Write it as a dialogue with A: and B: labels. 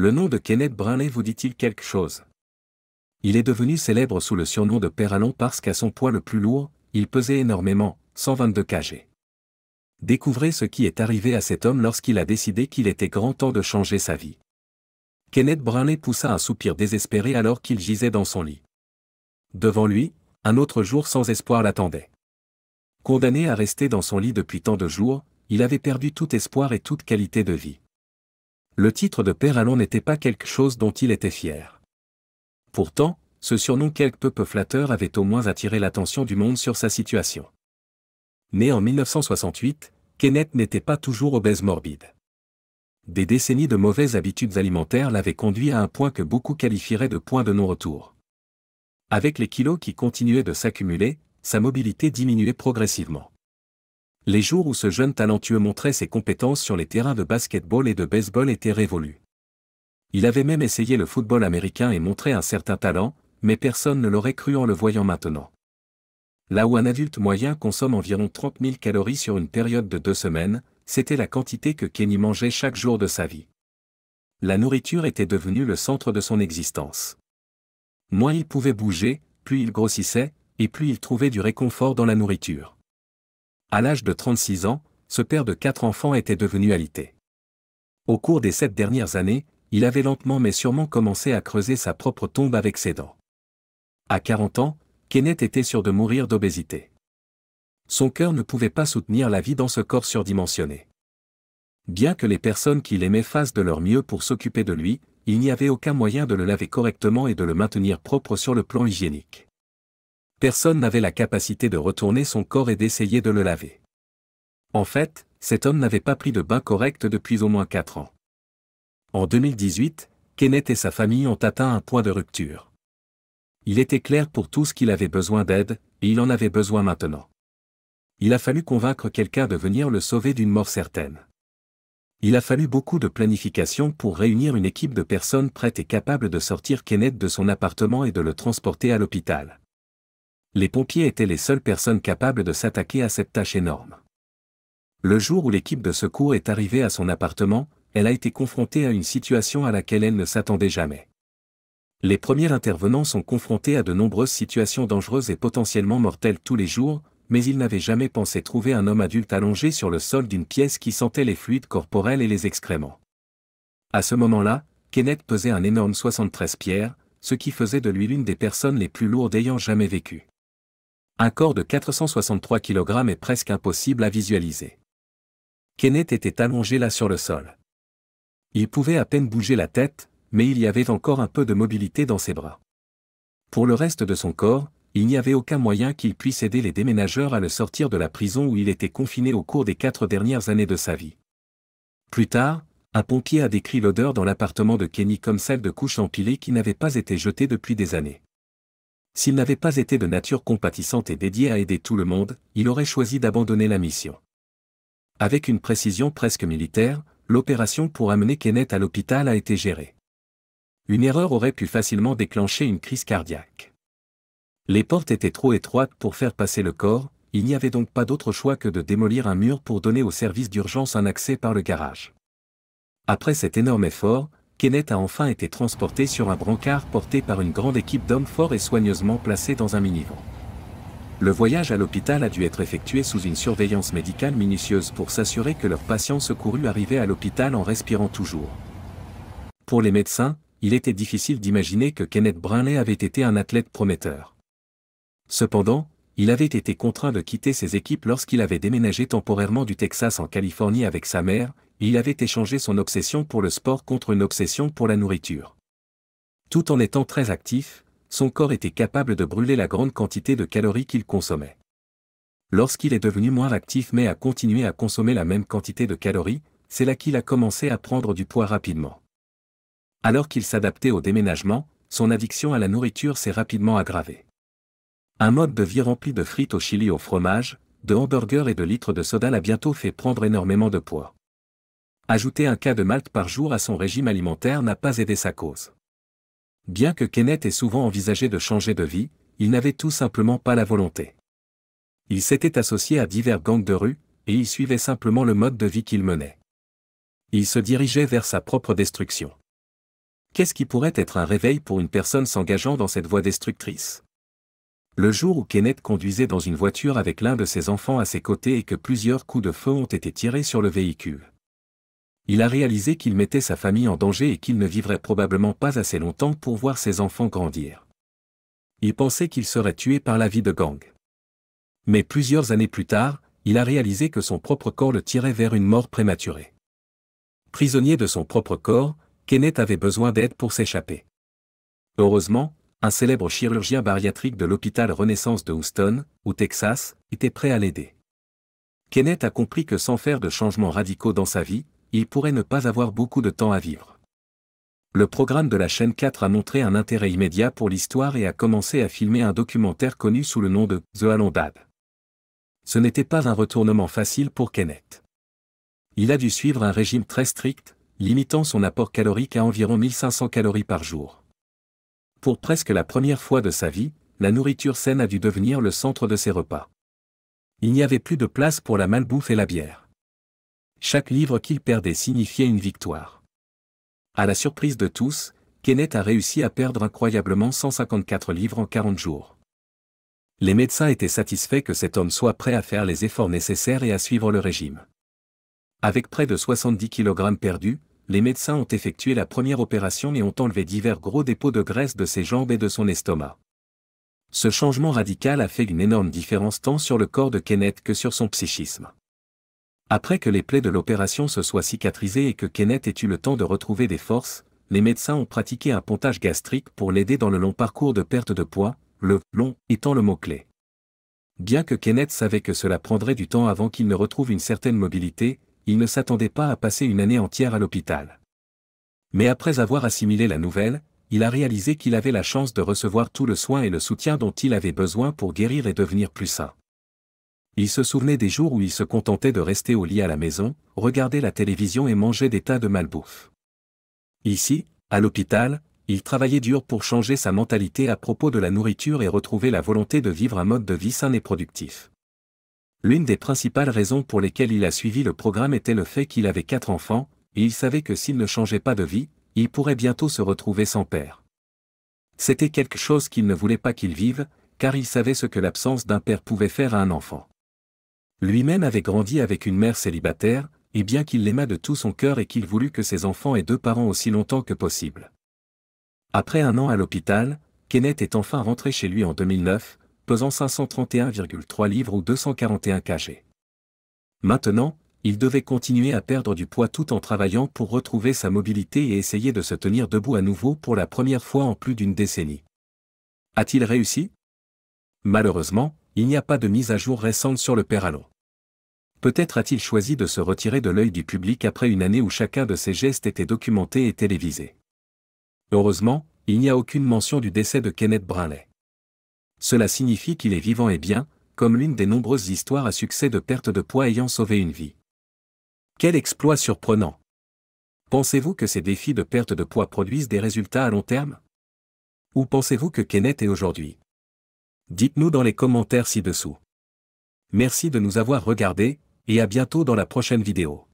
A: Le nom de Kenneth Brunley vous dit-il quelque chose Il est devenu célèbre sous le surnom de Père Allon parce qu'à son poids le plus lourd, il pesait énormément, 122 kg. Découvrez ce qui est arrivé à cet homme lorsqu'il a décidé qu'il était grand temps de changer sa vie. Kenneth Brunley poussa un soupir désespéré alors qu'il gisait dans son lit. Devant lui, un autre jour sans espoir l'attendait. Condamné à rester dans son lit depuis tant de jours, il avait perdu tout espoir et toute qualité de vie le titre de père Allon n'était pas quelque chose dont il était fier. Pourtant, ce surnom quelque peu peu flatteur avait au moins attiré l'attention du monde sur sa situation. Né en 1968, Kenneth n'était pas toujours obèse morbide. Des décennies de mauvaises habitudes alimentaires l'avaient conduit à un point que beaucoup qualifieraient de point de non-retour. Avec les kilos qui continuaient de s'accumuler, sa mobilité diminuait progressivement les jours où ce jeune talentueux montrait ses compétences sur les terrains de basketball et de baseball étaient révolus. Il avait même essayé le football américain et montré un certain talent, mais personne ne l'aurait cru en le voyant maintenant. Là où un adulte moyen consomme environ 30 000 calories sur une période de deux semaines, c'était la quantité que Kenny mangeait chaque jour de sa vie. La nourriture était devenue le centre de son existence. Moins il pouvait bouger, plus il grossissait, et plus il trouvait du réconfort dans la nourriture. À l'âge de 36 ans, ce père de quatre enfants était devenu alité. Au cours des sept dernières années, il avait lentement mais sûrement commencé à creuser sa propre tombe avec ses dents. À 40 ans, Kenneth était sûr de mourir d'obésité. Son cœur ne pouvait pas soutenir la vie dans ce corps surdimensionné. Bien que les personnes qu'il aimait fassent de leur mieux pour s'occuper de lui, il n'y avait aucun moyen de le laver correctement et de le maintenir propre sur le plan hygiénique personne n'avait la capacité de retourner son corps et d'essayer de le laver. En fait, cet homme n'avait pas pris de bain correct depuis au moins quatre ans. En 2018, Kenneth et sa famille ont atteint un point de rupture. Il était clair pour tous qu'il avait besoin d'aide, et il en avait besoin maintenant. Il a fallu convaincre quelqu'un de venir le sauver d'une mort certaine. Il a fallu beaucoup de planification pour réunir une équipe de personnes prêtes et capables de sortir Kenneth de son appartement et de le transporter à l'hôpital les pompiers étaient les seules personnes capables de s'attaquer à cette tâche énorme. Le jour où l'équipe de secours est arrivée à son appartement, elle a été confrontée à une situation à laquelle elle ne s'attendait jamais. Les premiers intervenants sont confrontés à de nombreuses situations dangereuses et potentiellement mortelles tous les jours, mais ils n'avaient jamais pensé trouver un homme adulte allongé sur le sol d'une pièce qui sentait les fluides corporels et les excréments. À ce moment-là, Kenneth pesait un énorme 73 pierres, ce qui faisait de lui l'une des personnes les plus lourdes ayant jamais vécu. Un corps de 463 kg est presque impossible à visualiser. Kenneth était allongé là sur le sol. Il pouvait à peine bouger la tête, mais il y avait encore un peu de mobilité dans ses bras. Pour le reste de son corps, il n'y avait aucun moyen qu'il puisse aider les déménageurs à le sortir de la prison où il était confiné au cours des quatre dernières années de sa vie. Plus tard, un pompier a décrit l'odeur dans l'appartement de Kenny comme celle de couches empilées qui n'avaient pas été jetées depuis des années. S'il n'avait pas été de nature compatissante et dédié à aider tout le monde, il aurait choisi d'abandonner la mission. Avec une précision presque militaire, l'opération pour amener Kenneth à l'hôpital a été gérée. Une erreur aurait pu facilement déclencher une crise cardiaque. Les portes étaient trop étroites pour faire passer le corps, il n'y avait donc pas d'autre choix que de démolir un mur pour donner au service d'urgence un accès par le garage. Après cet énorme effort, Kenneth a enfin été transporté sur un brancard porté par une grande équipe d'hommes forts et soigneusement placé dans un minivan. Le voyage à l'hôpital a dû être effectué sous une surveillance médicale minutieuse pour s'assurer que leur patient secourus arrivaient à l'hôpital en respirant toujours. Pour les médecins, il était difficile d'imaginer que Kenneth Brinley avait été un athlète prometteur. Cependant, il avait été contraint de quitter ses équipes lorsqu'il avait déménagé temporairement du Texas en Californie avec sa mère, il avait échangé son obsession pour le sport contre une obsession pour la nourriture. Tout en étant très actif, son corps était capable de brûler la grande quantité de calories qu'il consommait. Lorsqu'il est devenu moins actif mais a continué à consommer la même quantité de calories, c'est là qu'il a commencé à prendre du poids rapidement. Alors qu'il s'adaptait au déménagement, son addiction à la nourriture s'est rapidement aggravée. Un mode de vie rempli de frites au chili au fromage, de hamburgers et de litres de soda l'a bientôt fait prendre énormément de poids ajouter un cas de malte par jour à son régime alimentaire n'a pas aidé sa cause. Bien que Kenneth ait souvent envisagé de changer de vie, il n'avait tout simplement pas la volonté. Il s'était associé à divers gangs de rue, et il suivait simplement le mode de vie qu'il menait. Il se dirigeait vers sa propre destruction. Qu'est-ce qui pourrait être un réveil pour une personne s'engageant dans cette voie destructrice Le jour où Kenneth conduisait dans une voiture avec l'un de ses enfants à ses côtés et que plusieurs coups de feu ont été tirés sur le véhicule il a réalisé qu'il mettait sa famille en danger et qu'il ne vivrait probablement pas assez longtemps pour voir ses enfants grandir. Il pensait qu'il serait tué par la vie de gang. Mais plusieurs années plus tard, il a réalisé que son propre corps le tirait vers une mort prématurée. Prisonnier de son propre corps, Kenneth avait besoin d'aide pour s'échapper. Heureusement, un célèbre chirurgien bariatrique de l'hôpital Renaissance de Houston, au Texas, était prêt à l'aider. Kenneth a compris que sans faire de changements radicaux dans sa vie, il pourrait ne pas avoir beaucoup de temps à vivre. Le programme de la chaîne 4 a montré un intérêt immédiat pour l'histoire et a commencé à filmer un documentaire connu sous le nom de The Alondad. Ce n'était pas un retournement facile pour Kenneth. Il a dû suivre un régime très strict, limitant son apport calorique à environ 1500 calories par jour. Pour presque la première fois de sa vie, la nourriture saine a dû devenir le centre de ses repas. Il n'y avait plus de place pour la malbouffe et la bière chaque livre qu'il perdait signifiait une victoire. À la surprise de tous, Kenneth a réussi à perdre incroyablement 154 livres en 40 jours. Les médecins étaient satisfaits que cet homme soit prêt à faire les efforts nécessaires et à suivre le régime. Avec près de 70 kg perdus, les médecins ont effectué la première opération et ont enlevé divers gros dépôts de graisse de ses jambes et de son estomac. Ce changement radical a fait une énorme différence tant sur le corps de Kenneth que sur son psychisme. Après que les plaies de l'opération se soient cicatrisées et que Kenneth ait eu le temps de retrouver des forces, les médecins ont pratiqué un pontage gastrique pour l'aider dans le long parcours de perte de poids, le long étant le mot-clé. Bien que Kenneth savait que cela prendrait du temps avant qu'il ne retrouve une certaine mobilité, il ne s'attendait pas à passer une année entière à l'hôpital. Mais après avoir assimilé la nouvelle, il a réalisé qu'il avait la chance de recevoir tout le soin et le soutien dont il avait besoin pour guérir et devenir plus sain. Il se souvenait des jours où il se contentait de rester au lit à la maison, regarder la télévision et manger des tas de malbouffe. Ici, à l'hôpital, il travaillait dur pour changer sa mentalité à propos de la nourriture et retrouver la volonté de vivre un mode de vie sain et productif. L'une des principales raisons pour lesquelles il a suivi le programme était le fait qu'il avait quatre enfants, et il savait que s'il ne changeait pas de vie, il pourrait bientôt se retrouver sans père. C'était quelque chose qu'il ne voulait pas qu'il vive, car il savait ce que l'absence d'un père pouvait faire à un enfant. Lui-même avait grandi avec une mère célibataire, et bien qu'il l'aimât de tout son cœur et qu'il voulut que ses enfants aient deux parents aussi longtemps que possible. Après un an à l'hôpital, Kenneth est enfin rentré chez lui en 2009, pesant 531,3 livres ou 241 kg. Maintenant, il devait continuer à perdre du poids tout en travaillant pour retrouver sa mobilité et essayer de se tenir debout à nouveau pour la première fois en plus d'une décennie. A-t-il réussi Malheureusement, il n'y a pas de mise à jour récente sur le père Peralon. Peut-être a-t-il choisi de se retirer de l'œil du public après une année où chacun de ses gestes était documenté et télévisé. Heureusement, il n'y a aucune mention du décès de Kenneth Brinley. Cela signifie qu'il est vivant et bien, comme l'une des nombreuses histoires à succès de perte de poids ayant sauvé une vie. Quel exploit surprenant Pensez-vous que ces défis de perte de poids produisent des résultats à long terme Ou pensez-vous que Kenneth est aujourd'hui Dites-nous dans les commentaires ci-dessous. Merci de nous avoir regardés, et à bientôt dans la prochaine vidéo.